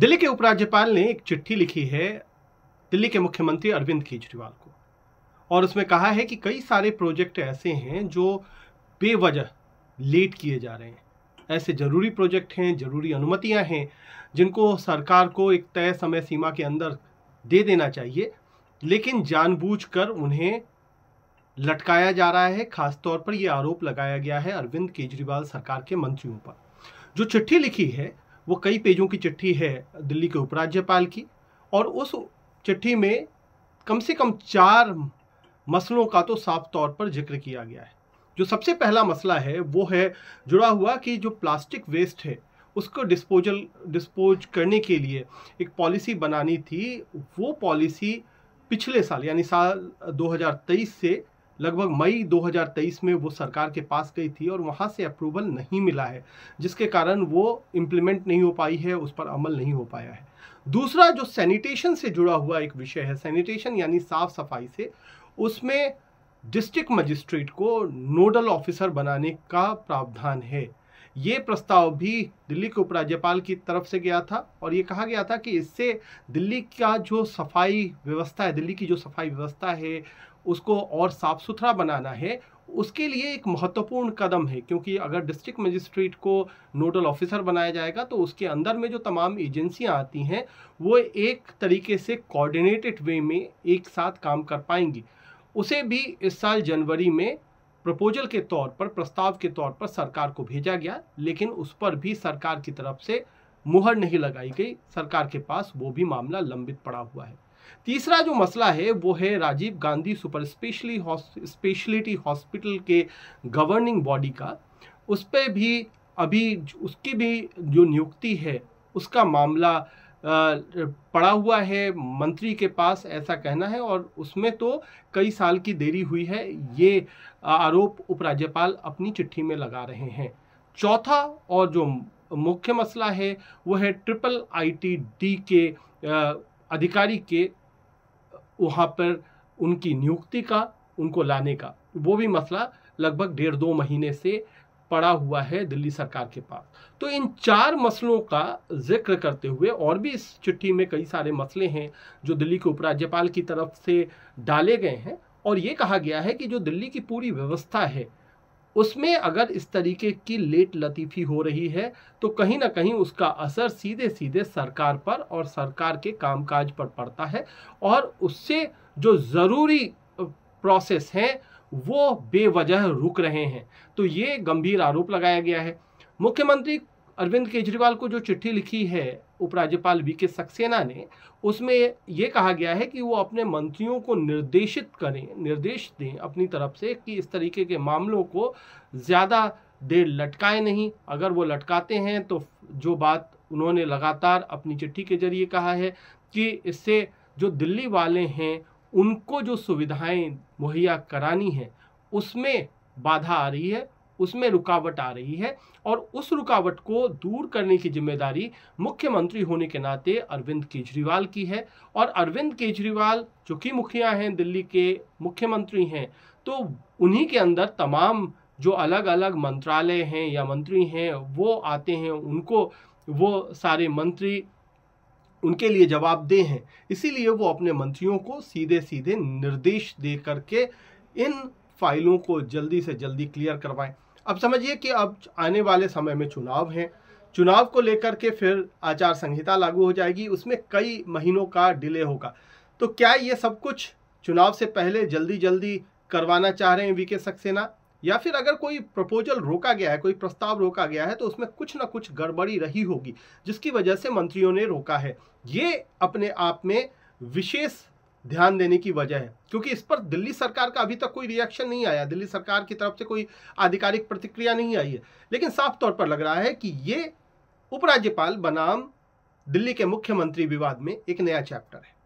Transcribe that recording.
दिल्ली के उपराज्यपाल ने एक चिट्ठी लिखी है दिल्ली के मुख्यमंत्री अरविंद केजरीवाल को और उसमें कहा है कि कई सारे प्रोजेक्ट ऐसे हैं जो बेवजह लेट किए जा रहे हैं ऐसे ज़रूरी प्रोजेक्ट हैं ज़रूरी अनुमतियां हैं जिनको सरकार को एक तय समय सीमा के अंदर दे देना चाहिए लेकिन जानबूझकर उन्हें लटकाया जा रहा है खासतौर पर यह आरोप लगाया गया है अरविंद केजरीवाल सरकार के मंत्रियों पर जो चिट्ठी लिखी है वो कई पेजों की चिट्ठी है दिल्ली के उपराज्यपाल की और उस चिट्ठी में कम से कम चार मसलों का तो साफ तौर पर जिक्र किया गया है जो सबसे पहला मसला है वो है जुड़ा हुआ कि जो प्लास्टिक वेस्ट है उसको डिस्पोजल डिस्पोज करने के लिए एक पॉलिसी बनानी थी वो पॉलिसी पिछले साल यानी साल 2023 से लगभग मई 2023 में वो सरकार के पास गई थी और वहाँ से अप्रूवल नहीं मिला है जिसके कारण वो इम्प्लीमेंट नहीं हो पाई है उस पर अमल नहीं हो पाया है दूसरा जो सैनिटेशन से जुड़ा हुआ एक विषय है सैनिटेशन यानी साफ सफाई से उसमें डिस्ट्रिक्ट मजिस्ट्रेट को नोडल ऑफिसर बनाने का प्रावधान है ये प्रस्ताव भी दिल्ली के उपराज्यपाल की तरफ से गया था और ये कहा गया था कि इससे दिल्ली का जो सफाई व्यवस्था है दिल्ली की जो सफाई व्यवस्था है उसको और साफ सुथरा बनाना है उसके लिए एक महत्वपूर्ण कदम है क्योंकि अगर डिस्ट्रिक्ट मजिस्ट्रेट को नोडल ऑफिसर बनाया जाएगा तो उसके अंदर में जो तमाम एजेंसियां आती हैं वो एक तरीके से कोऑर्डिनेटेड वे में एक साथ काम कर पाएंगी उसे भी इस साल जनवरी में प्रपोजल के तौर पर प्रस्ताव के तौर पर सरकार को भेजा गया लेकिन उस पर भी सरकार की तरफ से मुहर नहीं लगाई गई सरकार के पास वो भी मामला लंबित पड़ा हुआ है तीसरा जो मसला है वो है Rajiv Gandhi super specially speciality hospital के गवर्निंग बॉडी का उस पर भी अभी उसकी भी जो नियुक्ति है उसका मामला पड़ा हुआ है मंत्री के पास ऐसा कहना है और उसमें तो कई साल की देरी हुई है ये आरोप उपराज्यपाल अपनी चिट्ठी में लगा रहे हैं चौथा और जो मुख्य मसला है वो है ट्रिपल आईटीडी के अधिकारी के वहाँ पर उनकी नियुक्ति का उनको लाने का वो भी मसला लगभग डेढ़ दो महीने से पड़ा हुआ है दिल्ली सरकार के पास तो इन चार मसलों का जिक्र करते हुए और भी इस चिट्ठी में कई सारे मसले हैं जो दिल्ली के उपराज्यपाल की तरफ से डाले गए हैं और ये कहा गया है कि जो दिल्ली की पूरी व्यवस्था है उसमें अगर इस तरीके की लेट लतीफ़ी हो रही है तो कहीं ना कहीं उसका असर सीधे सीधे सरकार पर और सरकार के कामकाज पर पड़ता है और उससे जो ज़रूरी प्रोसेस हैं वो बेवजह रुक रहे हैं तो ये गंभीर आरोप लगाया गया है मुख्यमंत्री अरविंद केजरीवाल को जो चिट्ठी लिखी है उपराज्यपाल वी के सक्सेना ने उसमें ये कहा गया है कि वो अपने मंत्रियों को निर्देशित करें निर्देश दें अपनी तरफ से कि इस तरीके के मामलों को ज़्यादा देर लटकाए नहीं अगर वो लटकाते हैं तो जो बात उन्होंने लगातार अपनी चिट्ठी के जरिए कहा है कि इससे जो दिल्ली वाले हैं उनको जो सुविधाएं मुहैया करानी है उसमें बाधा आ रही है उसमें रुकावट आ रही है और उस रुकावट को दूर करने की जिम्मेदारी मुख्यमंत्री होने के नाते अरविंद केजरीवाल की है और अरविंद केजरीवाल जो कि मुखिया हैं दिल्ली के मुख्यमंत्री हैं तो उन्हीं के अंदर तमाम जो अलग अलग मंत्रालय हैं या मंत्री हैं वो आते हैं उनको वो सारे मंत्री उनके लिए जवाबदेह हैं इसीलिए वो अपने मंत्रियों को सीधे सीधे निर्देश दे करके इन फाइलों को जल्दी से जल्दी क्लियर करवाएं अब समझिए कि अब आने वाले समय में चुनाव हैं चुनाव को लेकर के फिर आचार संहिता लागू हो जाएगी उसमें कई महीनों का डिले होगा तो क्या ये सब कुछ चुनाव से पहले जल्दी जल्दी करवाना चाह रहे हैं वी के सक्सेना या फिर अगर कोई प्रपोजल रोका गया है कोई प्रस्ताव रोका गया है तो उसमें कुछ ना कुछ गड़बड़ी रही होगी जिसकी वजह से मंत्रियों ने रोका है ये अपने आप में विशेष ध्यान देने की वजह है क्योंकि इस पर दिल्ली सरकार का अभी तक कोई रिएक्शन नहीं आया दिल्ली सरकार की तरफ से कोई आधिकारिक प्रतिक्रिया नहीं आई है लेकिन साफ तौर पर लग रहा है कि ये उपराज्यपाल बनाम दिल्ली के मुख्यमंत्री विवाद में एक नया चैप्टर है